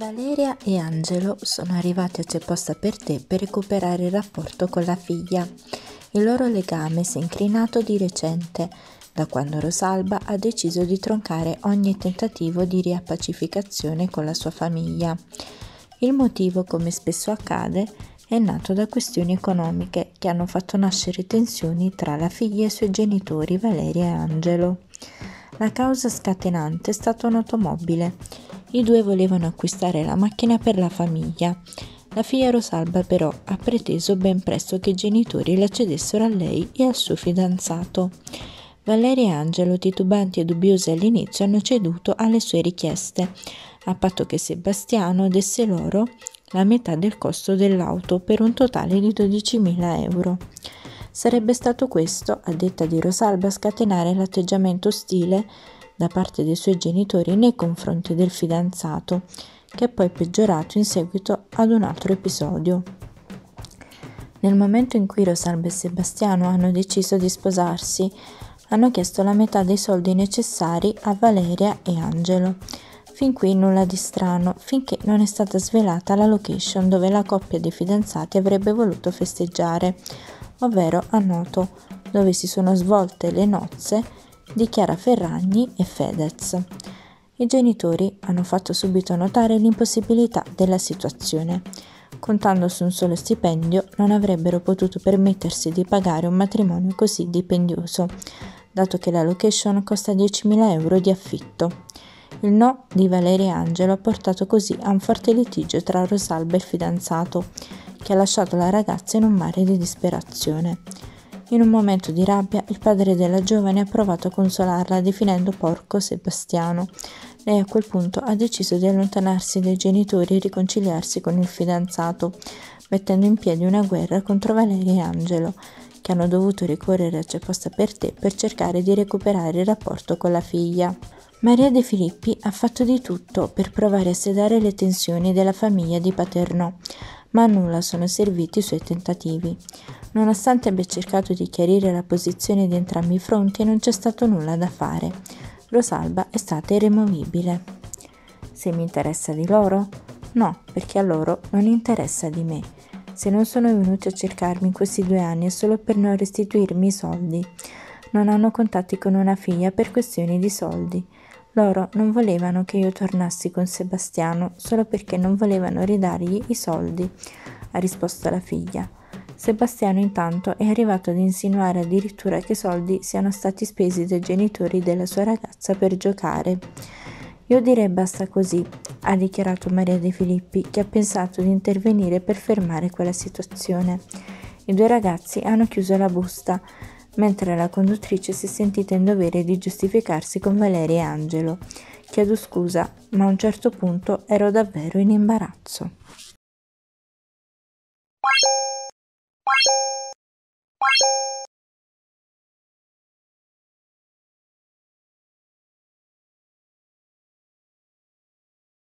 Valeria e Angelo sono arrivati a C'è per te per recuperare il rapporto con la figlia. Il loro legame si è incrinato di recente, da quando Rosalba ha deciso di troncare ogni tentativo di riappacificazione con la sua famiglia. Il motivo, come spesso accade, è nato da questioni economiche che hanno fatto nascere tensioni tra la figlia e i suoi genitori Valeria e Angelo. La causa scatenante è stata un'automobile i due volevano acquistare la macchina per la famiglia. La figlia Rosalba però ha preteso ben presto che i genitori la cedessero a lei e al suo fidanzato. Valeria e Angelo, titubanti e dubbiosi all'inizio, hanno ceduto alle sue richieste, a patto che Sebastiano desse loro la metà del costo dell'auto per un totale di 12.000 euro. Sarebbe stato questo, a detta di Rosalba, a scatenare l'atteggiamento ostile da parte dei suoi genitori nei confronti del fidanzato, che è poi peggiorato in seguito ad un altro episodio. Nel momento in cui Rosalba e Sebastiano hanno deciso di sposarsi, hanno chiesto la metà dei soldi necessari a Valeria e Angelo. Fin qui nulla di strano, finché non è stata svelata la location dove la coppia dei fidanzati avrebbe voluto festeggiare, ovvero a Noto, dove si sono svolte le nozze di Chiara Ferragni e Fedez. I genitori hanno fatto subito notare l'impossibilità della situazione. Contando su un solo stipendio non avrebbero potuto permettersi di pagare un matrimonio così dipendioso, dato che la location costa 10.000 euro di affitto. Il no di Valeria e Angelo ha portato così a un forte litigio tra Rosalba e il fidanzato, che ha lasciato la ragazza in un mare di disperazione. In un momento di rabbia, il padre della giovane ha provato a consolarla definendo porco Sebastiano. Lei a quel punto ha deciso di allontanarsi dai genitori e riconciliarsi con il fidanzato, mettendo in piedi una guerra contro Valeria e Angelo, che hanno dovuto ricorrere a C'è posta per te per cercare di recuperare il rapporto con la figlia. Maria De Filippi ha fatto di tutto per provare a sedare le tensioni della famiglia di Paternò ma a nulla sono serviti i suoi tentativi. Nonostante abbia cercato di chiarire la posizione di entrambi i fronti, non c'è stato nulla da fare. Rosalba è stata irremovibile. Se mi interessa di loro? No, perché a loro non interessa di me. Se non sono venuti a cercarmi in questi due anni è solo per non restituirmi i soldi. Non hanno contatti con una figlia per questioni di soldi. Loro non volevano che io tornassi con Sebastiano solo perché non volevano ridargli i soldi, ha risposto la figlia. Sebastiano intanto è arrivato ad insinuare addirittura che i soldi siano stati spesi dai genitori della sua ragazza per giocare. Io direi basta così, ha dichiarato Maria De Filippi, che ha pensato di intervenire per fermare quella situazione. I due ragazzi hanno chiuso la busta mentre la conduttrice si è sentita in dovere di giustificarsi con Valeria e Angelo. Chiedo scusa, ma a un certo punto ero davvero in imbarazzo.